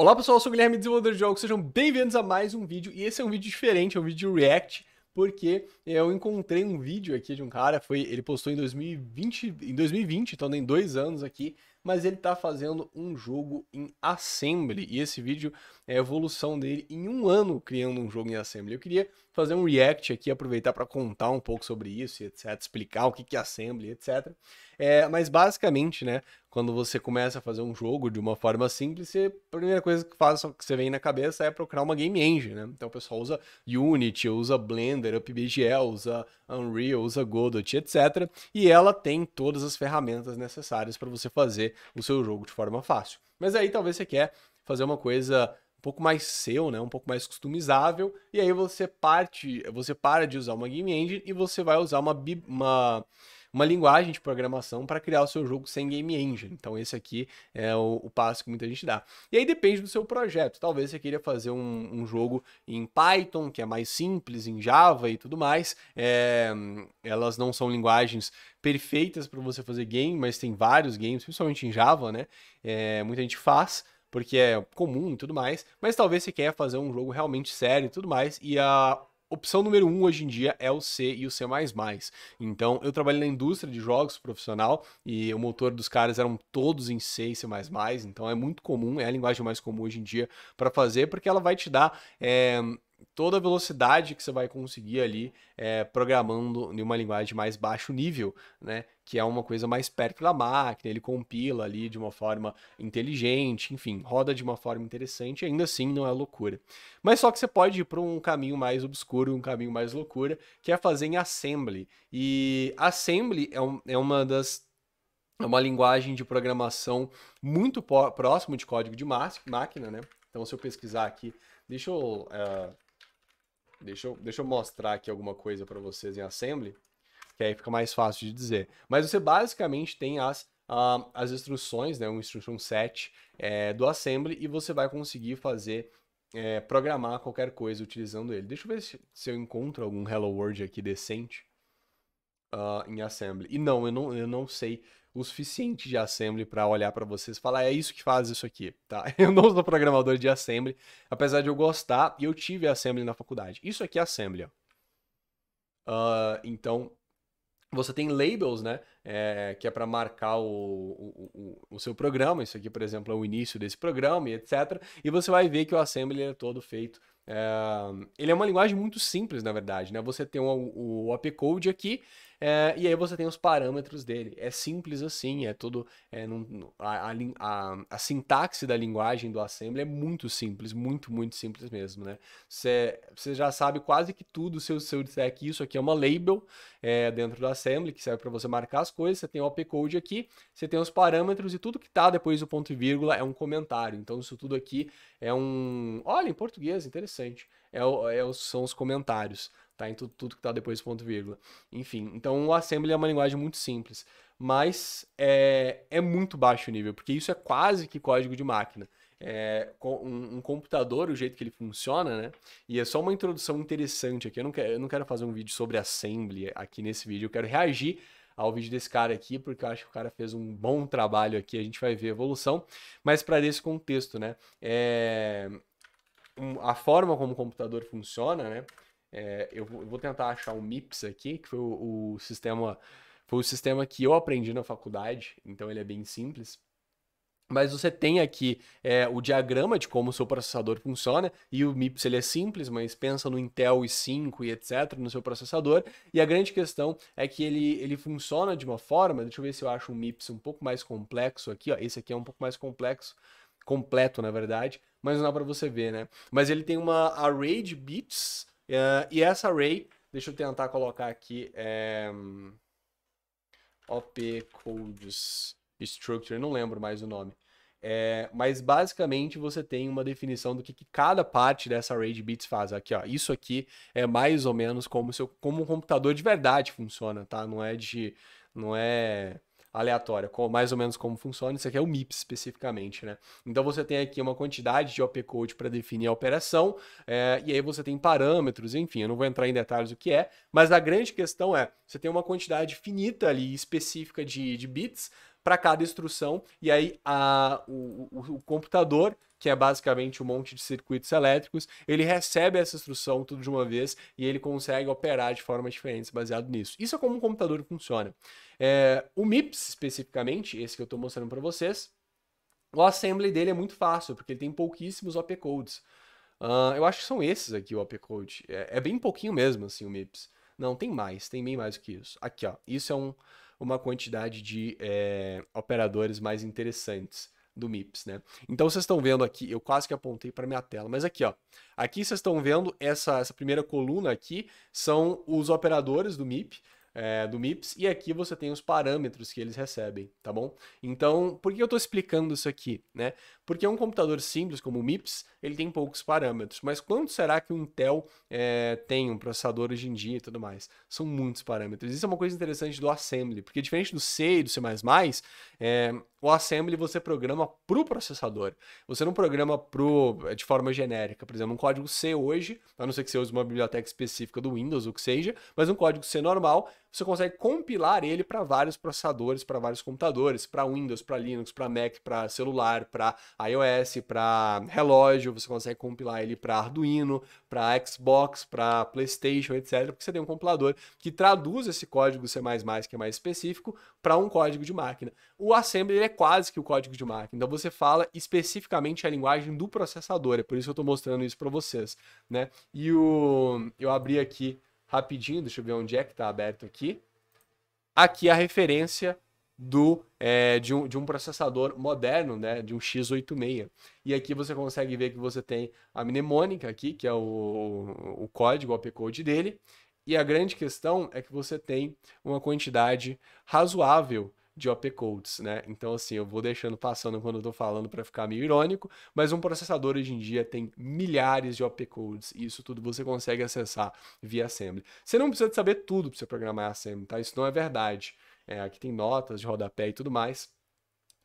Olá pessoal, eu sou o Guilherme, desenvolvedor de jogos, sejam bem-vindos a mais um vídeo, e esse é um vídeo diferente, é um vídeo react, porque eu encontrei um vídeo aqui de um cara, foi, ele postou em 2020, em 2020, então tem dois anos aqui, mas ele está fazendo um jogo em Assembly. E esse vídeo é a evolução dele em um ano criando um jogo em Assembly. Eu queria fazer um react aqui, aproveitar para contar um pouco sobre isso, etc. Explicar o que é Assembly, etc. É, mas basicamente, né? Quando você começa a fazer um jogo de uma forma simples, a primeira coisa que faz que você vem na cabeça é procurar uma game engine, né? Então o pessoal usa Unity, usa Blender, UpBGL, usa Unreal, usa Godot, etc. E ela tem todas as ferramentas necessárias para você fazer o seu jogo de forma fácil. Mas aí talvez você quer fazer uma coisa um pouco mais seu, né? Um pouco mais customizável. E aí você parte, você para de usar uma game engine e você vai usar uma, uma uma linguagem de programação para criar o seu jogo sem game engine. Então esse aqui é o, o passo que muita gente dá. E aí depende do seu projeto. Talvez você queira fazer um, um jogo em Python, que é mais simples, em Java e tudo mais. É, elas não são linguagens perfeitas para você fazer game, mas tem vários games, principalmente em Java, né? É, muita gente faz porque é comum e tudo mais, mas talvez você quer fazer um jogo realmente sério e tudo mais, e a opção número um hoje em dia é o C e o C++. Então, eu trabalhei na indústria de jogos profissional e o motor dos caras eram todos em C e C++, então é muito comum, é a linguagem mais comum hoje em dia para fazer, porque ela vai te dar é, toda a velocidade que você vai conseguir ali é, programando em uma linguagem de mais baixo nível, né? Que é uma coisa mais perto da máquina, ele compila ali de uma forma inteligente, enfim, roda de uma forma interessante, ainda assim não é loucura. Mas só que você pode ir para um caminho mais obscuro, um caminho mais loucura, que é fazer em assembly. E assembly é, um, é uma das é uma linguagem de programação muito próximo de código de máquina, né? Então, se eu pesquisar aqui, deixa eu uh, Deixa eu, deixa eu mostrar aqui alguma coisa para vocês em Assembly, que aí fica mais fácil de dizer. Mas você basicamente tem as, uh, as instruções, né, um instruction set é, do Assembly, e você vai conseguir fazer, é, programar qualquer coisa utilizando ele. Deixa eu ver se, se eu encontro algum Hello World aqui decente. Uh, em Assembly. E não eu, não, eu não sei o suficiente de assembly para olhar para vocês e falar, é isso que faz isso aqui, tá? Eu não sou programador de assembly, apesar de eu gostar, e eu tive assembly na faculdade. Isso aqui é assembly, ó. Uh, então, você tem labels, né? É, que é para marcar o, o, o, o, seu programa. Isso aqui, por exemplo, é o início desse programa e etc. E você vai ver que o assembly é todo feito. É, ele é uma linguagem muito simples, na verdade, né? Você tem o, o, o Code aqui é, e aí você tem os parâmetros dele. É simples assim, é tudo. É, num, a, a, a, sintaxe da linguagem do Assembly é muito simples, muito, muito simples mesmo, né? Você, já sabe quase que tudo se eu, disser que isso aqui é uma label é, dentro do Assembly, que serve para você marcar as coisas. Você tem o opcode aqui, você tem os parâmetros e tudo que tá depois do ponto e vírgula é um comentário. Então isso tudo aqui é um. Olha, em português, interessante. É, é, são os comentários tá? Em tudo, tudo que tá depois do ponto vírgula. Enfim, então o assembly é uma linguagem muito simples, mas é, é muito baixo nível, porque isso é quase que código de máquina. É, um, um, computador, o jeito que ele funciona, né? E é só uma introdução interessante aqui. Eu não, quero, eu não quero fazer um vídeo sobre assembly aqui nesse vídeo, eu quero reagir ao vídeo desse cara aqui, porque eu acho que o cara fez um bom trabalho aqui, a gente vai ver a evolução, mas para esse contexto, né? É, um, a forma como o computador funciona, né? É, eu, vou tentar achar o MIPS aqui, que foi o, o, sistema. Foi o sistema que eu aprendi na faculdade, então ele é bem simples. Mas você tem aqui é, o diagrama de como o seu processador funciona, e o MIPS ele é simples, mas pensa no Intel i5 e etc. no seu processador. E a grande questão é que ele, ele funciona de uma forma. Deixa eu ver se eu acho um MIPS um pouco mais complexo aqui. Ó, esse aqui é um pouco mais complexo, completo na verdade, mas não dá para você ver, né? Mas ele tem uma array de bits Uh, e essa array, deixa eu tentar colocar aqui, é, op codes structure, não lembro mais o nome. É, mas basicamente você tem uma definição do que, que, cada parte dessa array de bits faz. Aqui, ó, isso aqui é mais ou menos como, seu, como um computador de verdade funciona, tá? Não é de, não é aleatória, com, mais ou menos como funciona. Isso aqui é o MIPS especificamente, né? Então você tem aqui uma quantidade de OP Code para definir a operação, é, e aí você tem parâmetros, enfim, eu não vou entrar em detalhes o que é, mas a grande questão é: você tem uma quantidade finita ali específica de, de bits para cada instrução, e aí a, o, o, o computador que é basicamente um monte de circuitos elétricos, ele recebe essa instrução tudo de uma vez e ele consegue operar de formas diferentes baseado nisso. Isso é como um computador funciona. É, o MIPS, especificamente, esse que eu estou mostrando para vocês, o assembly dele é muito fácil, porque ele tem pouquíssimos OP codes. Uh, eu acho que são esses aqui, o OP code. É, é, bem pouquinho mesmo, assim, o MIPS. Não, tem mais, tem bem mais do que isso. Aqui, ó, isso é um, uma quantidade de é, operadores mais interessantes do MIPS, né? Então vocês estão vendo aqui, eu quase que apontei para minha tela, mas aqui, ó. Aqui vocês estão vendo essa, essa primeira coluna aqui, são os operadores do MIP, é, do MIPS, e aqui você tem os parâmetros que eles recebem, tá bom? Então, por que eu estou explicando isso aqui, né? Porque um computador simples como o MIPS, ele tem poucos parâmetros, mas quanto será que o Intel é, tem um processador hoje em dia e tudo mais? São muitos parâmetros. Isso é uma coisa interessante do assembly, porque diferente do C e do C++, é, o assembly você programa para o processador. Você não programa pro, é, de forma genérica. Por exemplo, um código C hoje, a não ser que você use uma biblioteca específica do Windows, ou que seja, mas um código C normal, você consegue compilar ele para vários processadores, para vários computadores, para Windows, para Linux, para Mac, para celular, para iOS, para relógio, você consegue compilar ele para Arduino, para Xbox, para PlayStation, etc, porque você tem um compilador que traduz esse código C++, que é mais específico, para um código de máquina. O assembly é quase que o código de máquina, então você fala especificamente a linguagem do processador, é por isso que eu estou mostrando isso para vocês, né? E o eu abri aqui rapidinho, deixa eu ver onde é que está aberto aqui. Aqui a referência do é, de, um, de um processador moderno, né, de um x86. E aqui você consegue ver que você tem a mnemônica aqui, que é o, o código, o opcode dele. E a grande questão é que você tem uma quantidade razoável de OP codes, né? Então, assim, eu vou deixando passando quando eu tô falando para ficar meio irônico, mas um processador hoje em dia tem milhares de OP codes e isso tudo você consegue acessar via assembly. Você não precisa de saber tudo para você programar assembly, tá? Isso não é verdade. É, aqui tem notas de rodapé e tudo mais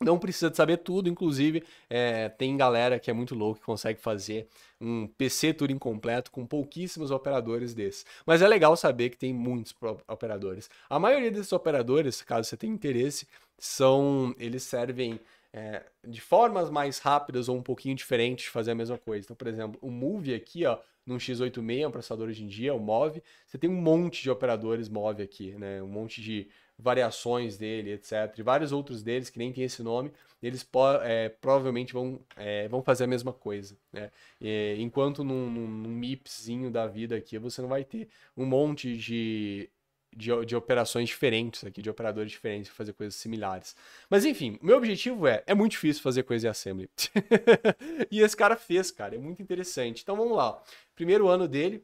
não precisa de saber tudo, inclusive é, tem galera que é muito louco que consegue fazer um PC Turing completo com pouquíssimos operadores desses. Mas é legal saber que tem muitos operadores. A maioria desses operadores, caso você tenha interesse, são eles servem é, de formas mais rápidas ou um pouquinho diferentes de fazer a mesma coisa. Então, por exemplo, o Move aqui, ó, num x86, é um processador hoje em dia, o Move, você tem um monte de operadores Move aqui, né? Um monte de variações dele, etc. E vários outros deles que nem tem esse nome, eles é, provavelmente vão, é, vão fazer a mesma coisa. Né? E, enquanto num, num, num MIPzinho da vida aqui, você não vai ter um monte de de, de, operações diferentes aqui, de operadores diferentes, fazer coisas similares. Mas enfim, meu objetivo é, é muito difícil fazer coisa em assembly. e esse cara fez, cara, é muito interessante. Então vamos lá. Primeiro ano dele,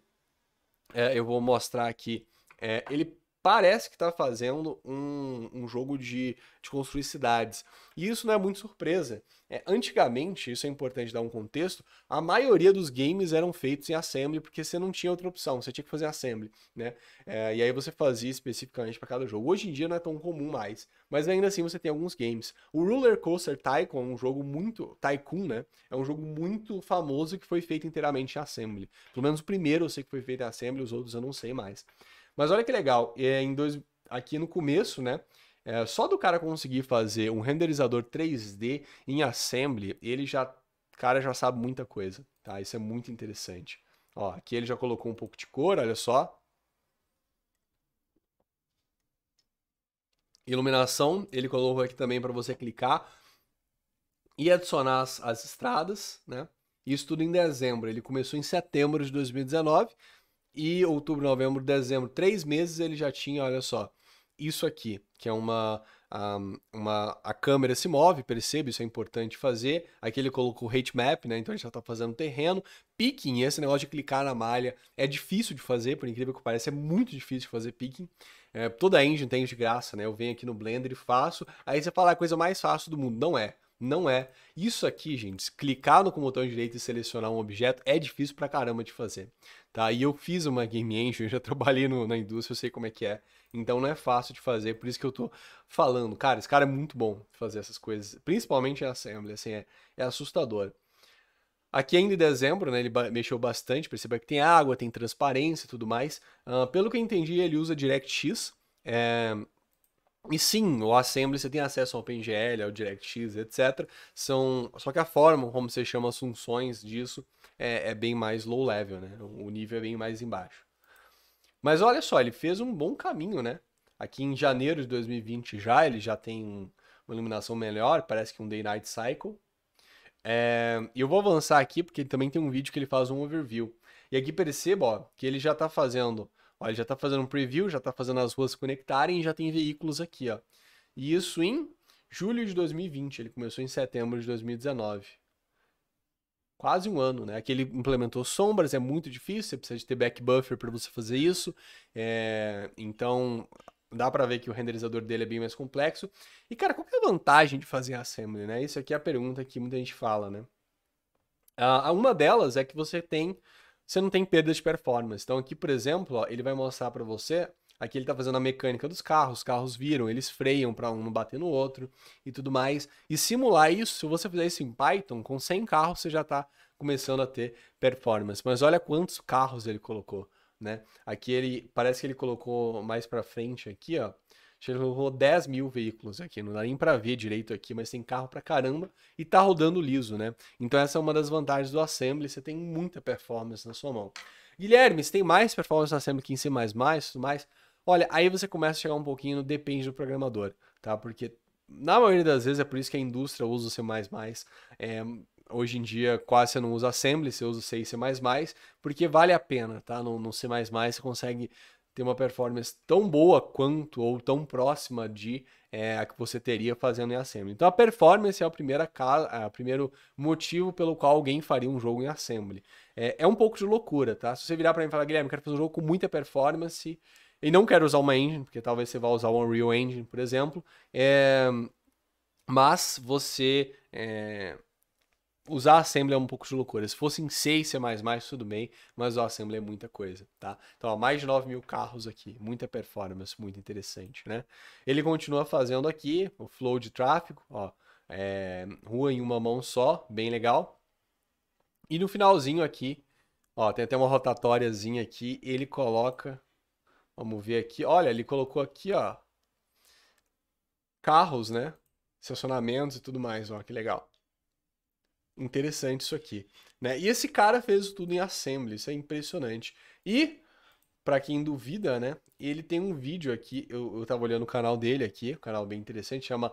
é, eu vou mostrar aqui. É, ele parece que está fazendo um, um jogo de, de construir cidades. E isso não é muito surpresa. É, antigamente, isso é importante dar um contexto, a maioria dos games eram feitos em assembly, porque você não tinha outra opção, você tinha que fazer assembly, né? É, e aí você fazia especificamente para cada jogo. Hoje em dia não é tão comum mais, mas ainda assim você tem alguns games. O Roller Coaster Tycoon é um jogo muito... Tycoon, né? É um jogo muito famoso que foi feito inteiramente em assembly. Pelo menos o primeiro eu sei que foi feito em assembly, os outros eu não sei mais. Mas olha que legal, é, em dois, aqui no começo, né? É, só do cara conseguir fazer um renderizador 3D em Assembly, ele já, cara, já sabe muita coisa, tá? Isso é muito interessante. Ó, aqui ele já colocou um pouco de cor, olha só. Iluminação, ele colocou aqui também para você clicar e adicionar as, as estradas, né? Isso tudo em dezembro. Ele começou em setembro de 2019. E outubro, novembro, dezembro, três meses ele já tinha, olha só, isso aqui, que é uma. uma a câmera se move, percebe, isso é importante fazer. Aqui ele colocou o heat map, né? Então a gente já está fazendo terreno. Picking, esse negócio de clicar na malha é difícil de fazer, por incrível que pareça, é muito difícil de fazer picking. É, toda a engine tem de graça, né? Eu venho aqui no Blender e faço. Aí você fala, ah, é a coisa mais fácil do mundo. Não é. Não é. Isso aqui, gente, clicar no com o botão direito e selecionar um objeto é difícil pra caramba de fazer, tá? E eu fiz uma game engine, eu já trabalhei no, na indústria, eu sei como é que é. Então não é fácil de fazer, por isso que eu tô falando. Cara, esse cara é muito bom fazer essas coisas, principalmente a Assembly, assim, é, é assustador. Aqui ainda em dezembro, né, ele mexeu bastante, perceba que tem água, tem transparência e tudo mais. Uh, pelo que eu entendi, ele usa DirectX, é, e sim, o Assembly você tem acesso ao OpenGL, ao DirectX, etc. São, só que a forma como você chama as funções disso é, é bem mais low level, né? O nível é bem mais embaixo. Mas olha só, ele fez um bom caminho, né? Aqui em janeiro de 2020 já, ele já tem uma iluminação melhor, parece que um Day Night Cycle. É, eu vou avançar aqui porque também tem um vídeo que ele faz um overview. E aqui perceba ó, que ele já está fazendo Olha, ele já está fazendo um preview, já está fazendo as ruas se conectarem e já tem veículos aqui, ó. E isso em julho de 2020, ele começou em setembro de 2019. Quase um ano, né? Aqui ele implementou sombras, é muito difícil, você precisa de ter back buffer para você fazer isso. É... Então, dá para ver que o renderizador dele é bem mais complexo. E, cara, qual que é a vantagem de fazer assembly, né? Isso aqui é a pergunta que muita gente fala, né? Ah, uma delas é que você tem você não tem perda de performance. Então aqui, por exemplo, ó, ele vai mostrar para você, aqui ele está fazendo a mecânica dos carros, os carros viram, eles freiam para um não bater no outro e tudo mais. E simular isso, se você fizer isso em Python, com 100 carros você já está começando a ter performance. Mas olha quantos carros ele colocou, né? Aqui ele, parece que ele colocou mais para frente aqui, ó, chegou rodou 10 mil veículos aqui, não dá nem para ver direito aqui, mas tem carro para caramba e tá rodando liso, né? Então essa é uma das vantagens do Assembly, você tem muita performance na sua mão. Guilherme, você tem mais performance no Assembly que em C++, tudo mais? Olha, aí você começa a chegar um pouquinho no depende do programador, tá? Porque na maioria das vezes é por isso que a indústria usa o C++, é, hoje em dia quase você não usa assembly, você usa o C e C++, porque vale a pena, tá? No, no C++ você consegue ter uma performance tão boa quanto ou tão próxima de é, a que você teria fazendo em assembly. Então a performance é o primeiro, é, a primeiro motivo pelo qual alguém faria um jogo em assembly. É, é um pouco de loucura, tá? Se você virar para mim e falar, Guilherme, eu quero fazer um jogo com muita performance e não quero usar uma engine, porque talvez você vá usar o Unreal Engine, por exemplo, é, mas você é, usar Assembly é um pouco de loucura. Se fosse em 6 C++, tudo bem, mas o Assembly é muita coisa, tá? Então, ó, mais de 9 mil carros aqui, muita performance, muito interessante, né? Ele continua fazendo aqui o flow de tráfego, ó, é, rua em uma mão só, bem legal. E no finalzinho aqui, ó, tem até uma rotatóriazinha aqui, ele coloca, vamos ver aqui, olha, ele colocou aqui, ó, carros, né? Estacionamentos e tudo mais, ó, que legal. Interessante isso aqui. Né? E esse cara fez tudo em assembly, isso é impressionante. E, para quem duvida, né, ele tem um vídeo aqui, eu, eu tava olhando o canal dele aqui, um canal bem interessante, chama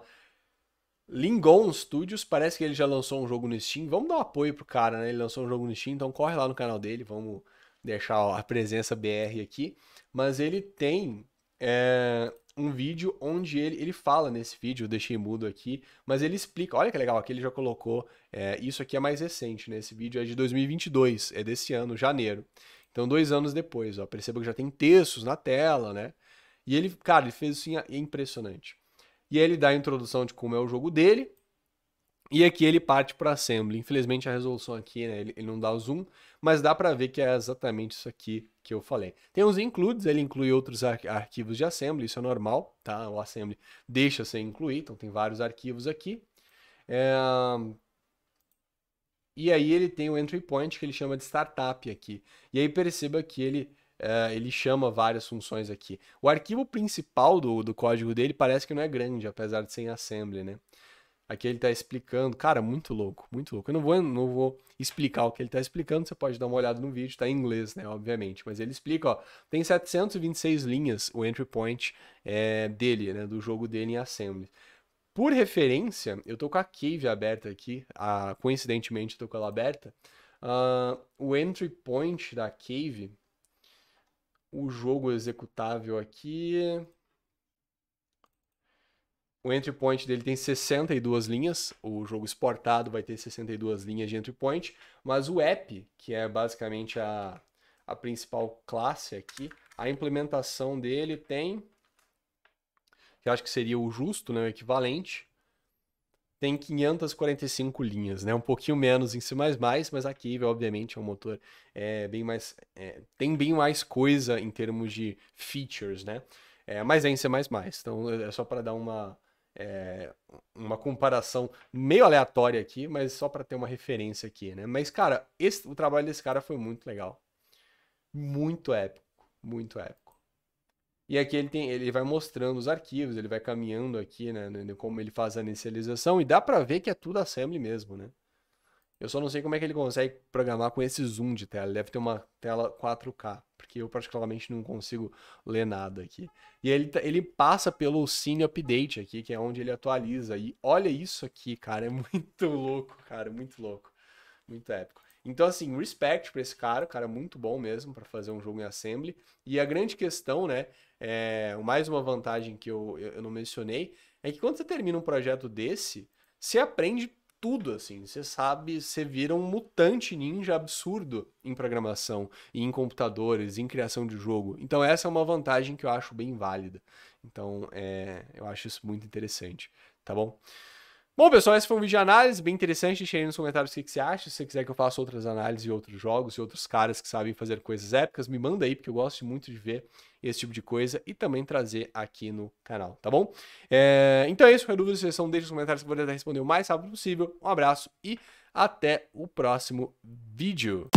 Lingon Studios, parece que ele já lançou um jogo no Steam. Vamos dar um apoio pro cara, né? Ele lançou um jogo no Steam, então corre lá no canal dele, vamos deixar a presença BR aqui. Mas ele tem é, um vídeo onde ele, ele fala nesse vídeo, eu deixei mudo aqui, mas ele explica, olha que legal, aqui ele já colocou, é, isso aqui é mais recente, né? Esse vídeo é de 2022, é desse ano, janeiro. Então, dois anos depois, ó, perceba que já tem textos na tela, né? E ele, cara, ele fez assim, é impressionante. E aí ele dá a introdução de como é o jogo dele, e aqui ele parte para assembly. Infelizmente a resolução aqui, né, ele, ele não dá o zoom, mas dá para ver que é exatamente isso aqui que eu falei. Tem os includes, ele inclui outros ar arquivos de assembly, isso é normal, tá? O assembly deixa ser incluir, então tem vários arquivos aqui. É... E aí ele tem o entry point que ele chama de startup aqui. E aí perceba que ele é, ele chama várias funções aqui. O arquivo principal do, do código dele parece que não é grande, apesar de ser em assembly, né? Aqui ele está explicando. Cara, muito louco, muito louco. Eu não vou, não vou explicar o que ele está explicando, você pode dar uma olhada no vídeo, está em inglês, né, obviamente. Mas ele explica, ó, tem 726 linhas o entry point é, dele, né, do jogo dele em Assembly. Por referência, eu tô com a Cave aberta aqui, a, coincidentemente eu tô com ela aberta. Uh, o entry point da Cave, o jogo executável aqui, o entry point dele tem 62 linhas, o jogo exportado vai ter 62 linhas de entry point, mas o app, que é basicamente a, a principal classe aqui, a implementação dele tem, que acho que seria o justo, né, o equivalente, tem 545 linhas, né, um pouquinho menos em C++, mas aqui obviamente, é um motor é, bem mais, é, tem bem mais coisa em termos de features, né, é, mas é em C++, então é só para dar uma, é, uma comparação meio aleatória aqui, mas só para ter uma referência aqui, né? Mas, cara, esse, o trabalho desse cara foi muito legal. Muito épico, muito épico. E aqui ele, tem, ele vai mostrando os arquivos, ele vai caminhando aqui, né, né, né como ele faz a inicialização, e dá para ver que é tudo assembly mesmo, né? Eu só não sei como é que ele consegue programar com esse zoom de tela, ele deve ter uma tela 4K porque eu particularmente não consigo ler nada aqui. E ele, tá, ele passa pelo Cine Update aqui, que é onde ele atualiza. E olha isso aqui, cara, é muito louco, cara, muito louco. Muito épico. Então, assim, respect pra esse cara, o cara é muito bom mesmo para fazer um jogo em assembly. E a grande questão, né, é, mais uma vantagem que eu, eu não mencionei, é que quando você termina um projeto desse, você aprende tudo, assim. Você sabe, você vira um mutante ninja absurdo em programação, e em computadores, e em criação de jogo. Então essa é uma vantagem que eu acho bem válida. Então é, eu acho isso muito interessante, tá bom? Bom, pessoal, esse foi um vídeo de análise bem interessante. Deixa aí nos comentários o que, que você acha. Se você quiser que eu faça outras análises e outros jogos e outros caras que sabem fazer coisas épicas, me manda aí, porque eu gosto muito de ver esse tipo de coisa e também trazer aqui no canal, tá bom? É, então é isso, dúvidas, sugestão, deixe nos comentários que eu vou responder o mais rápido possível. Um abraço e até o próximo vídeo.